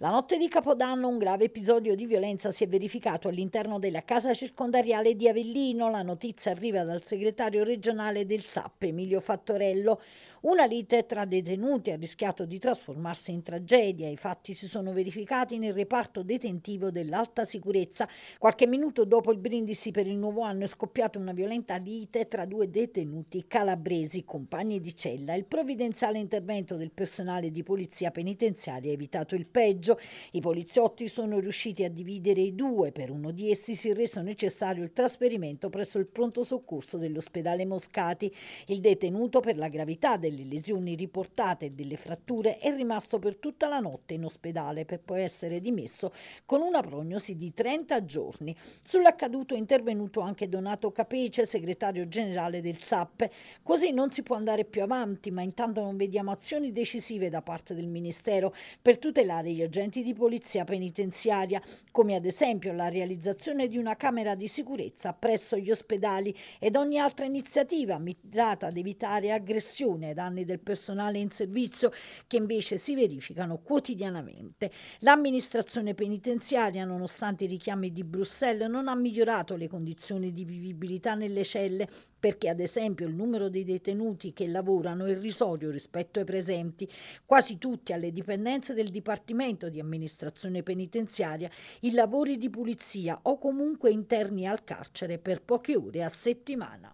La notte di Capodanno un grave episodio di violenza si è verificato all'interno della casa circondariale di Avellino. La notizia arriva dal segretario regionale del SAP, Emilio Fattorello. Una lite tra detenuti ha rischiato di trasformarsi in tragedia. I fatti si sono verificati nel reparto detentivo dell'alta sicurezza. Qualche minuto dopo il brindisi per il nuovo anno è scoppiata una violenta lite tra due detenuti calabresi, compagni di cella. Il provvidenziale intervento del personale di polizia penitenziaria ha evitato il peggio. I poliziotti sono riusciti a dividere i due. Per uno di essi si è reso necessario il trasferimento presso il pronto soccorso dell'ospedale Moscati. Il detenuto per la gravità del delle lesioni riportate e delle fratture, è rimasto per tutta la notte in ospedale per poi essere dimesso con una prognosi di 30 giorni. Sull'accaduto è intervenuto anche Donato Capece, segretario generale del SAP. Così non si può andare più avanti, ma intanto non vediamo azioni decisive da parte del Ministero per tutelare gli agenti di polizia penitenziaria, come ad esempio la realizzazione di una camera di sicurezza presso gli ospedali ed ogni altra iniziativa mirata ad evitare aggressione da danni del personale in servizio che invece si verificano quotidianamente. L'amministrazione penitenziaria, nonostante i richiami di Bruxelles, non ha migliorato le condizioni di vivibilità nelle celle perché ad esempio il numero dei detenuti che lavorano è irrisorio rispetto ai presenti. Quasi tutti alle dipendenze del Dipartimento di Amministrazione Penitenziaria i lavori di pulizia o comunque interni al carcere per poche ore a settimana.